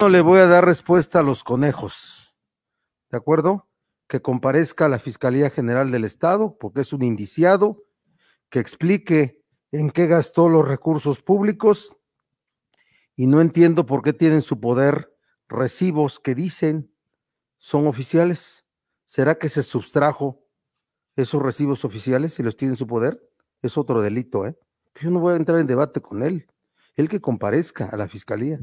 no le voy a dar respuesta a los conejos. ¿De acuerdo? Que comparezca a la Fiscalía General del Estado, porque es un indiciado, que explique en qué gastó los recursos públicos y no entiendo por qué tienen su poder recibos que dicen son oficiales. ¿Será que se sustrajo esos recibos oficiales y los tienen su poder? Es otro delito, ¿eh? Yo no voy a entrar en debate con él. El que comparezca a la fiscalía.